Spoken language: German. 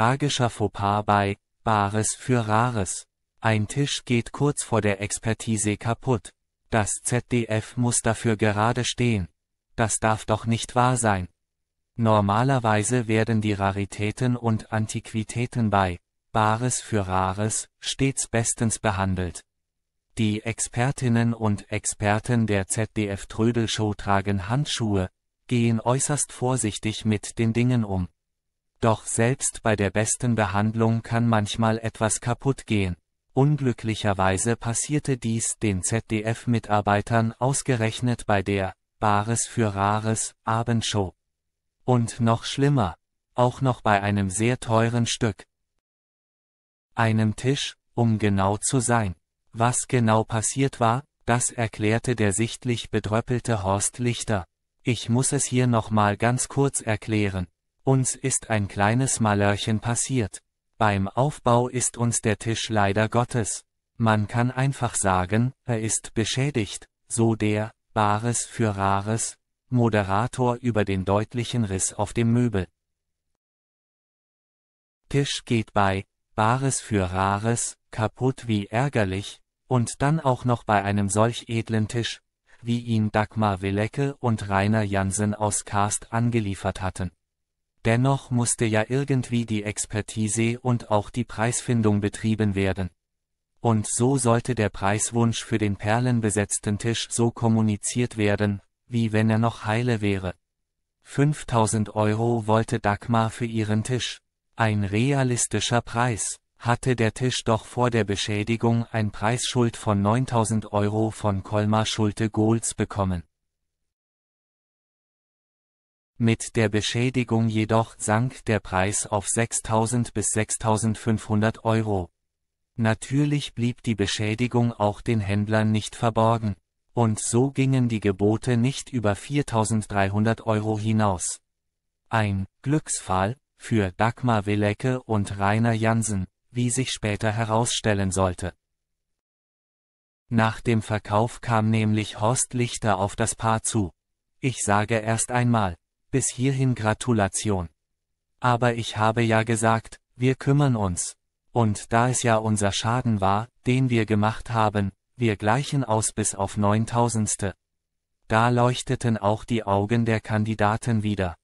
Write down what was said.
tragischer Fauxpas bei Bares für Rares. Ein Tisch geht kurz vor der Expertise kaputt. Das ZDF muss dafür gerade stehen. Das darf doch nicht wahr sein. Normalerweise werden die Raritäten und Antiquitäten bei Bares für Rares stets bestens behandelt. Die Expertinnen und Experten der ZDF Trödelshow tragen Handschuhe, gehen äußerst vorsichtig mit den Dingen um. Doch selbst bei der besten Behandlung kann manchmal etwas kaputt gehen. Unglücklicherweise passierte dies den ZDF-Mitarbeitern ausgerechnet bei der Bares für Rares Abendshow. Und noch schlimmer, auch noch bei einem sehr teuren Stück. Einem Tisch, um genau zu sein. Was genau passiert war, das erklärte der sichtlich bedröppelte Horst Lichter. Ich muss es hier nochmal ganz kurz erklären. Uns ist ein kleines Malörchen passiert. Beim Aufbau ist uns der Tisch leider Gottes. Man kann einfach sagen, er ist beschädigt, so der, Bares für Rares, Moderator über den deutlichen Riss auf dem Möbel. Tisch geht bei, Bares für Rares, kaputt wie ärgerlich, und dann auch noch bei einem solch edlen Tisch, wie ihn Dagmar Willecke und Rainer Jansen aus Karst angeliefert hatten. Dennoch musste ja irgendwie die Expertise und auch die Preisfindung betrieben werden. Und so sollte der Preiswunsch für den perlenbesetzten Tisch so kommuniziert werden, wie wenn er noch heile wäre. 5000 Euro wollte Dagmar für ihren Tisch. Ein realistischer Preis. Hatte der Tisch doch vor der Beschädigung ein Preisschuld von 9000 Euro von Kolmar Schulte Gohls bekommen. Mit der Beschädigung jedoch sank der Preis auf 6000 bis 6500 Euro. Natürlich blieb die Beschädigung auch den Händlern nicht verborgen. Und so gingen die Gebote nicht über 4300 Euro hinaus. Ein Glücksfall für Dagmar Willecke und Rainer Jansen, wie sich später herausstellen sollte. Nach dem Verkauf kam nämlich Horst Lichter auf das Paar zu. Ich sage erst einmal, bis hierhin Gratulation. Aber ich habe ja gesagt, wir kümmern uns. Und da es ja unser Schaden war, den wir gemacht haben, wir gleichen aus bis auf neuntausendste. Da leuchteten auch die Augen der Kandidaten wieder.